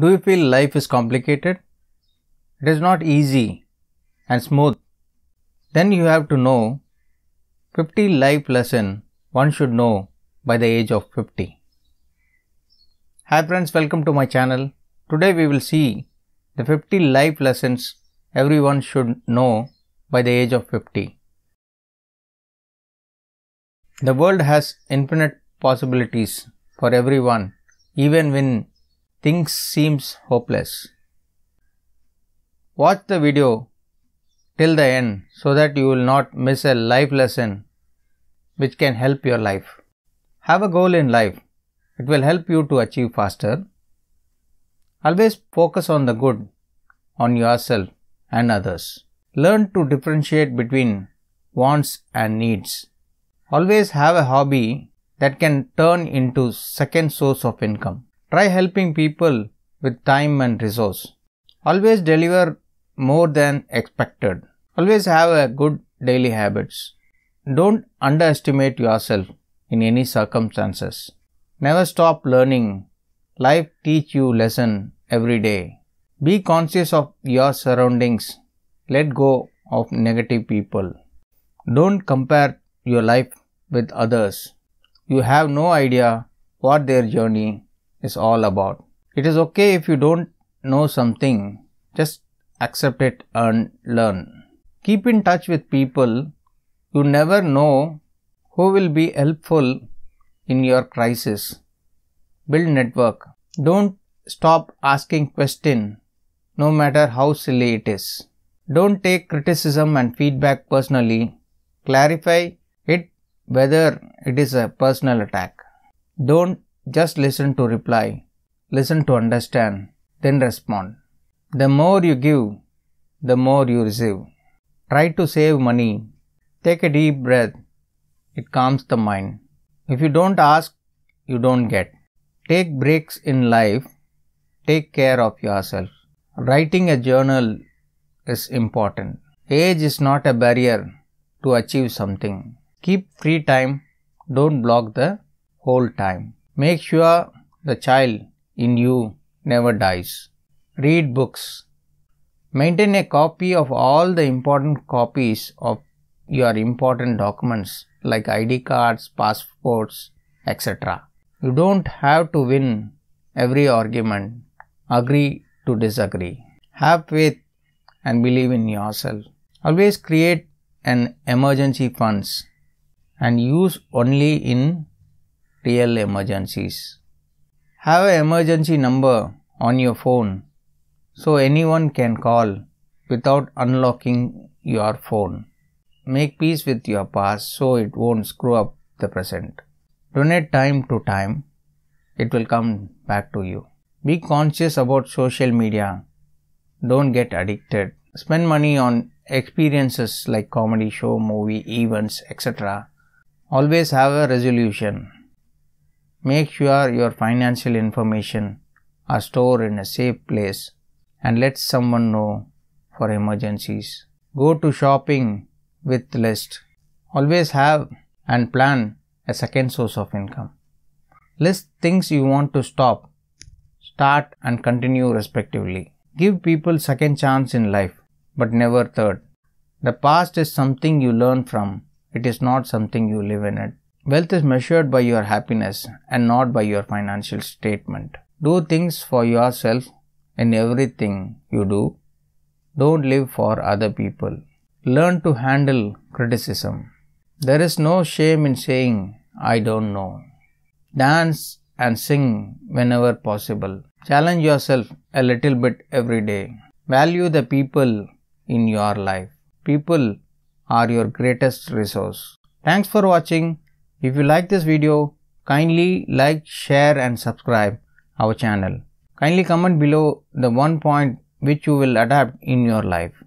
Do you feel life is complicated? It is not easy and smooth. Then you have to know 50 life lesson one should know by the age of 50. Hi friends, welcome to my channel. Today we will see the 50 life lessons everyone should know by the age of 50. The world has infinite possibilities for everyone even when things seems hopeless. Watch the video till the end so that you will not miss a life lesson which can help your life. Have a goal in life. It will help you to achieve faster. Always focus on the good, on yourself and others. Learn to differentiate between wants and needs. Always have a hobby that can turn into second source of income. Try helping people with time and resource. Always deliver more than expected. Always have a good daily habits. Don't underestimate yourself in any circumstances. Never stop learning. Life teach you lesson every day. Be conscious of your surroundings. Let go of negative people. Don't compare your life with others. You have no idea what their journey is all about. It is okay if you don't know something, just accept it and learn. Keep in touch with people. You never know who will be helpful in your crisis. Build network. Don't stop asking question no matter how silly it is. Don't take criticism and feedback personally. Clarify it whether it is a personal attack. Don't just listen to reply, listen to understand, then respond. The more you give, the more you receive. Try to save money. Take a deep breath. It calms the mind. If you don't ask, you don't get. Take breaks in life. Take care of yourself. Writing a journal is important. Age is not a barrier to achieve something. Keep free time. Don't block the whole time. Make sure the child in you never dies. Read books. Maintain a copy of all the important copies of your important documents like ID cards, passports, etc. You don't have to win every argument. Agree to disagree. Have faith and believe in yourself. Always create an emergency funds and use only in real emergencies. Have an emergency number on your phone so anyone can call without unlocking your phone. Make peace with your past so it won't screw up the present. Donate time to time, it will come back to you. Be conscious about social media. Don't get addicted. Spend money on experiences like comedy show, movie, events, etc. Always have a resolution. Make sure your financial information are stored in a safe place and let someone know for emergencies. Go to shopping with list. Always have and plan a second source of income. List things you want to stop, start and continue respectively. Give people second chance in life but never third. The past is something you learn from, it is not something you live in it. Wealth is measured by your happiness and not by your financial statement. Do things for yourself in everything you do. Don't live for other people. Learn to handle criticism. There is no shame in saying, I don't know. Dance and sing whenever possible. Challenge yourself a little bit every day. Value the people in your life. People are your greatest resource. Thanks for watching. If you like this video, kindly like, share and subscribe our channel. Kindly comment below the one point which you will adapt in your life.